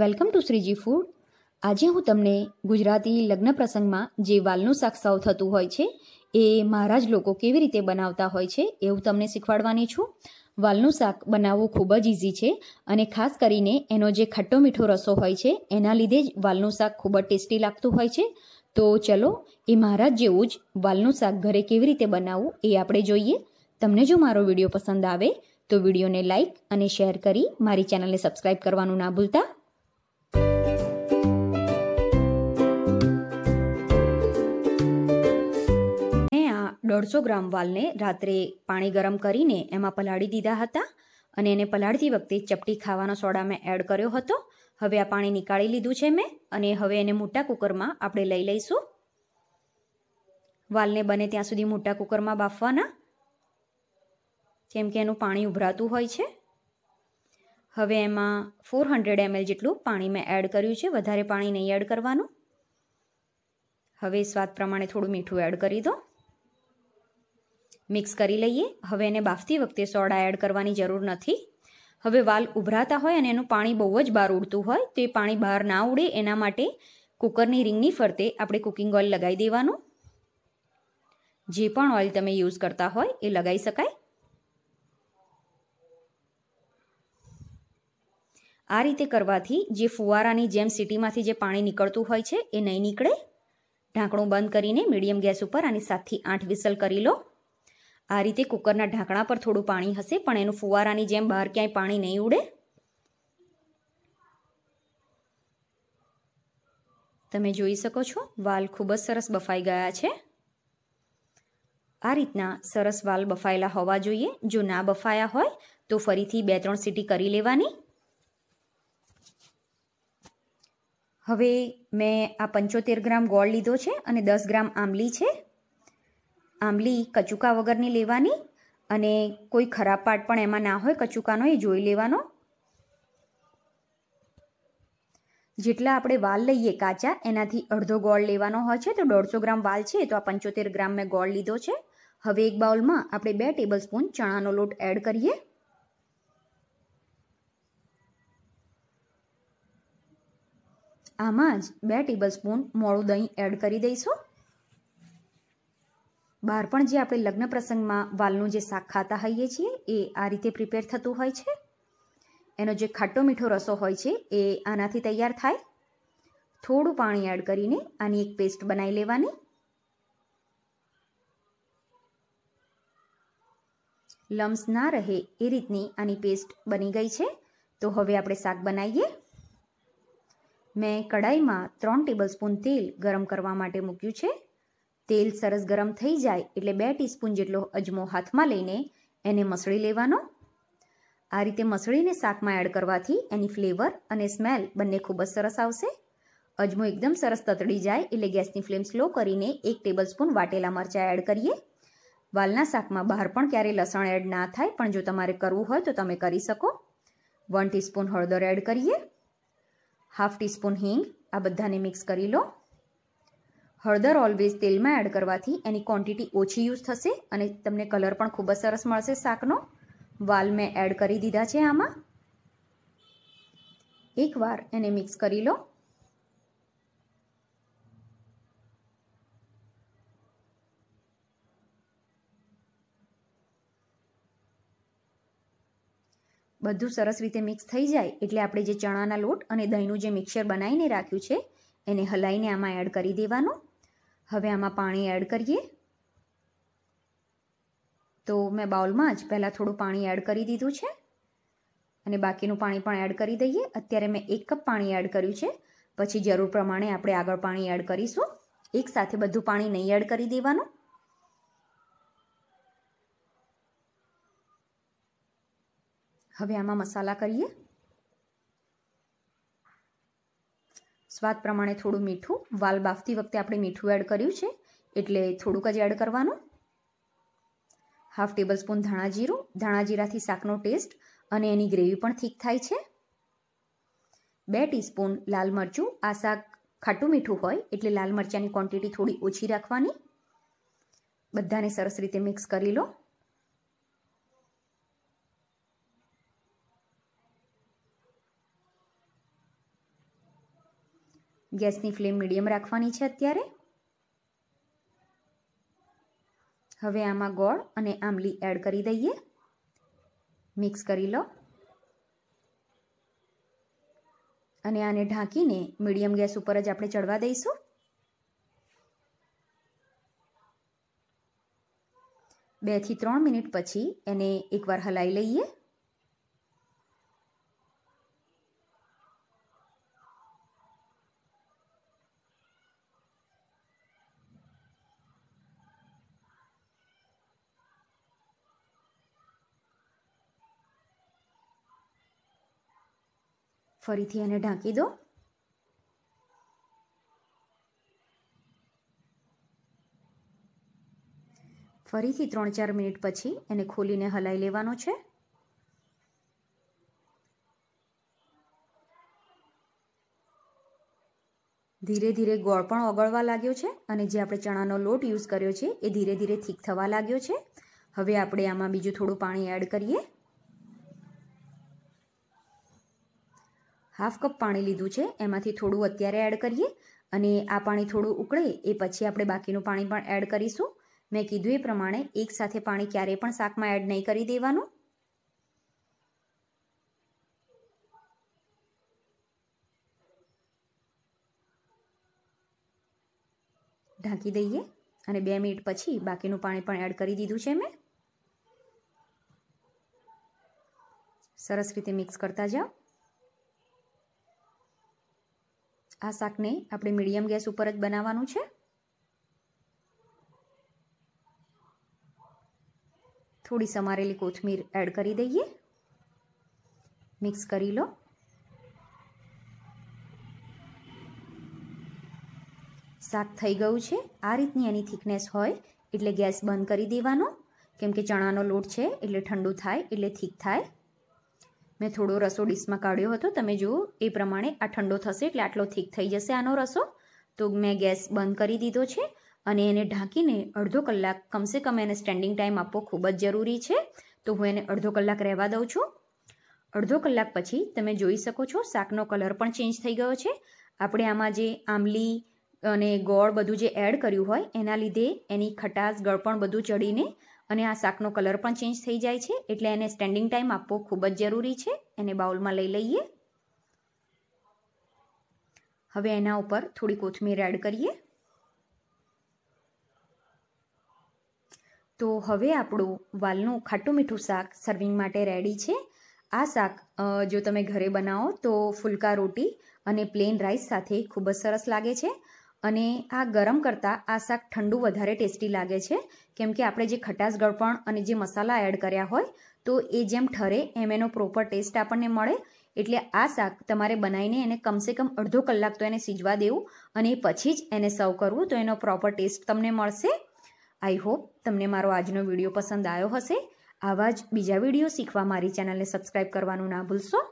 welcome to Shriji food આજે હું તમને ગુજરાતી લગ્ન પ્રસંગમાં જે વાલનું શાક સાવ થતું હોય છે એ મહારાજ લોકો કેવી રીતે બનાવતા હોય છે એવું તમને શીખવાડવાની છું વાલનું શાક બનાવવું ખૂબ જ ઇઝી છે અને ખાસ કરીને એનો જે ખટ્ટો મીઠો રસો હોય છે એના લીધે જ વાલનું શાક ખૂબ જ ટેસ્ટી લાગતું હોય છે તો ચલો એ મારા જેવું જ વાલનું શાક ઘરે કેવી રીતે બનાવવું એ આપણે જોઈએ તમને જો મારો વિડીયો પસંદ આવે તો વિડીયોને લાઇક અને શેર કરી મારી ચેનલને સબસ્ક્રાઈબ કરવાનું ના ભૂલતા દોઢસો ગ્રામ વાલને રાત્રે પાણી ગરમ કરીને એમાં પલાળી દીધા હતા અને એને પલાળતી વખતે ચપટી ખાવાનો સોડા મેં એડ કર્યો હતો હવે આ પાણી નીકાળી લીધું છે મેં અને હવે એને મોટા કુકરમાં આપણે લઈ લઈશું વાલને બને ત્યાં સુધી મોટા કુકરમાં બાફવાના કેમ કે એનું પાણી ઉભરાતું હોય છે હવે એમાં ફોર હંડ્રેડ એમએલ જેટલું પાણી મેં એડ કર્યું છે વધારે પાણી નહીં એડ કરવાનું હવે સ્વાદ પ્રમાણે થોડું મીઠું એડ કરી દો મિક્સ કરી લઈએ હવે એને બાફતી વખતે સોડા એડ કરવાની જરૂર નથી હવે વાલ ઉભરાતા હોય અને એનું પાણી બહુ જ બહાર ઉડતું હોય તો એ પાણી બહાર ના ઉડે એના માટે કુકરની રિંગની ફરતે આપણે કુકિંગ ઓઇલ લગાવી દેવાનું જે પણ ઓઇલ તમે યુઝ કરતા હોય એ લગાવી શકાય આ રીતે કરવાથી જે ફુવારાની જેમ સિટીમાંથી જે પાણી નીકળતું હોય છે એ નહીં નીકળે ઢાંકણું બંધ કરીને મીડિયમ ગેસ ઉપર આની સાતથી આઠ વિસલ કરી લો આ રીતે કુકરના ઢાંકણા પર થોડું પાણી હશે પણ એનું ફુવારાની જેમ બહાર ક્યાંય પાણી નહીં ઉડે તમે જોઈ શકો છો વાલ ખૂબ જ સરસ બફાઈ ગયા છે આ રીતના સરસ વાલ બફાયેલા હોવા જોઈએ જો ના બફાયા હોય તો ફરીથી બે ત્રણ સીટી કરી લેવાની હવે મેં આ પંચોતેર ગ્રામ ગોળ લીધો છે અને દસ ગ્રામ આંબલી છે આંબલી કચુકા વગરની લેવાની અને કોઈ ખરાબ પાર્ટ પણ એમાં ના હોય કચુકાનો એ જોઈ લેવાનો જેટલા આપણે વાલ લઈએ કાચા એનાથી અડધો ગોળ લેવાનો હોય છે તો દોઢસો ગ્રામ વાલ છે તો આ પંચોતેર ગ્રામ મેં ગોળ લીધો છે હવે એક બાઉલમાં આપણે બે ટેબલ સ્પૂન ચણાનો લોટ એડ કરીએ આમાં જ બે ટેબલ સ્પૂન મોડું દહીં એડ કરી દઈશું બહાર પણ જે આપણે લગ્ન પ્રસંગમાં વાલનું જે શાક ખાતા હોઈએ છીએ એ આ રીતે પ્રિપેર થતું હોય છે એનો જે ખાટો મીઠો રસો હોય છે એ આનાથી તૈયાર થાય થોડું પાણી એડ કરીને આની એક પેસ્ટ બનાવી લેવાની લમ્સ ના રહે એ રીતની આની પેસ્ટ બની ગઈ છે તો હવે આપણે શાક બનાવીએ મેં કડાઈમાં ત્રણ ટેબલસ્પૂન તેલ ગરમ કરવા માટે મૂક્યું છે તેલ સરસ ગરમ થઈ જાય એટલે બે ટીસ્પૂન જેટલો અજમો હાથમાં લઈને એને મસળી લેવાનો આ રીતે મસળીને શાકમાં એડ કરવાથી એની ફ્લેવર અને સ્મેલ બંને ખૂબ જ સરસ આવશે અજમો એકદમ સરસ તતડી જાય એટલે ગેસની ફ્લેમ સ્લો કરીને એક ટેબલસ્પૂન વાટેલા મરચાં એડ કરીએ વાલના શાકમાં બહાર પણ ક્યારેય લસણ એડ ના થાય પણ જો તમારે કરવું હોય તો તમે કરી શકો વન ટીસ્પૂન હળદર એડ કરીએ હાફ ટીસ્પૂન હિંગ આ બધાને મિક્સ કરી લો હળદર ઓલવેઝ તેલમાં એડ કરવાથી એની ક્વોન્ટિટી ઓછી યુઝ થશે અને તમને કલર પણ ખૂબ જ સરસ મળશે શાકનો વાલ મેં એડ કરી દીધા છે આમાં એકવાર એને મિક્સ કરી લો બધું સરસ રીતે મિક્સ થઈ જાય એટલે આપણે જે ચણાના લોટ અને દહીંનું જે મિક્સર બનાવીને રાખ્યું છે એને હલાઈને આમાં એડ કરી દેવાનું હવે આમાં પાણી એડ કરીએ તો મેં બાઉલમાં જ પહેલાં થોડું પાણી એડ કરી દીધું છે અને બાકીનું પાણી પણ એડ કરી દઈએ અત્યારે મેં એક કપ પાણી એડ કર્યું છે પછી જરૂર પ્રમાણે આપણે આગળ પાણી એડ કરીશું એક સાથે બધું પાણી નહીં એડ કરી દેવાનું હવે આમાં મસાલા કરીએ સ્વાદ પ્રમાણે થોડું મીઠું વાલ બાફતી વખતે આપણે મીઠું એડ કર્યું છે એટલે થોડુંક જ એડ કરવાનું હાફ ટેબલ સ્પૂન ધાણાજીરું ધાણાજીરાથી શાકનો ટેસ્ટ અને એની ગ્રેવી પણ ઠીક થાય છે બે ટીસ્પૂન લાલ મરચું આ શાક ખાટું મીઠું હોય એટલે લાલ મરચાંની ક્વોન્ટિટી થોડી ઓછી રાખવાની બધાને સરસ રીતે મિક્સ કરી લો ગેસની ફ્લેમ મીડિયમ રાખવાની છે અત્યારે હવે આમાં ગોળ અને આંબલી એડ કરી દઈએ મિક્સ કરી લો અને આને ઢાંકીને મીડિયમ ગેસ ઉપર જ આપણે ચડવા દઈશું બેથી ત્રણ મિનિટ પછી એને એકવાર હલાવી લઈએ ફરીથી એને ઢાંકી દો ફરીથી ત્રણ ચાર મિનિટ પછી એને ખોલીને હલાઈ લેવાનો છે ધીરે ધીરે ગોળ પણ ઓગળવા લાગ્યો છે અને જે આપણે ચણાનો લોટ યુઝ કર્યો છે એ ધીરે ધીરે થીક થવા લાગ્યો છે હવે આપણે આમાં બીજું થોડું પાણી એડ કરીએ હાફ કપ પાણી લીધું છે એમાંથી થોડું અત્યારે એડ કરીએ અને આ પાણી થોડું ઉકળે એ પછી આપણે બાકીનું પાણી પણ એડ કરીશું મેં કીધું એ પ્રમાણે એક સાથે પાણી ક્યારેય પણ શાકમાં એડ નહીં કરી દેવાનું ઢાંકી દઈએ અને બે મિનિટ પછી બાકીનું પાણી પણ એડ કરી દીધું છે મેં સરસ રીતે મિક્સ કરતા જાઓ આ શાકને આપણે મીડિયમ ગેસ ઉપર જ બનાવવાનું છે થોડી સમારેલી કોથમીર એડ કરી દઈએ મિક્સ કરી લો શાક થઈ ગયું છે આ રીતની એની થિકનેસ હોય એટલે ગેસ બંધ કરી દેવાનો કેમ કે ચણાનો લોટ છે એટલે ઠંડુ થાય એટલે થીક થાય મેં થોડો રસો ડીશમાં કાઢ્યો હતો તમે જુઓ એ પ્રમાણે આ ઠંડો થશે એટલે આટલો થીક થઈ જશે આનો રસો તો મેં ગેસ બંધ કરી દીધો છે અને એને ઢાંકીને અડધો કલાક કમસે કમ એને સ્ટેન્ડિંગ ટાઈમ આપવો ખૂબ જ જરૂરી છે તો હું એને અડધો કલાક રહેવા દઉં છું અડધો કલાક પછી તમે જોઈ શકો છો શાકનો કલર પણ ચેન્જ થઈ ગયો છે આપણે આમાં જે આંબલી અને ગોળ બધું જે એડ કર્યું હોય એના લીધે એની ખટાશ ગળપણ બધું ચડીને અને આ શાકનો કલર પણ ચેન્જ થઈ જાય છે એટલે એને સ્ટેન્ડિંગ ટાઈમ આપવો ખૂબ જ જરૂરી છે એને બાઉલમાં લઈ લઈએ હવે એના ઉપર થોડી કોથમીર એડ કરીએ તો હવે આપણું વાલનું ખાટું મીઠું શાક સર્વિંગ માટે રેડી છે આ શાક જો તમે ઘરે બનાવો તો ફુલકા રોટી અને પ્લેન રાઈસ સાથે ખૂબ જ સરસ લાગે છે અને આ ગરમ કરતાં આ શાક ઠંડુ વધારે ટેસ્ટી લાગે છે કેમ કે આપણે જે ખટાશ ગળપણ અને જે મસાલા એડ કર્યા હોય તો એ જેમ ઠરે એમ એનો પ્રોપર ટેસ્ટ આપણને મળે એટલે આ શાક તમારે બનાવીને એને કમસે કમ અડધો કલાક તો એને સીજવા દેવું અને પછી જ એને સર્વ કરવું તો એનો પ્રોપર ટેસ્ટ તમને મળશે આઈ હોપ તમને મારો આજનો વિડીયો પસંદ આવ્યો હશે આવા જ બીજા વિડીયો શીખવા મારી ચેનલને સબસ્ક્રાઈબ કરવાનું ના ભૂલશો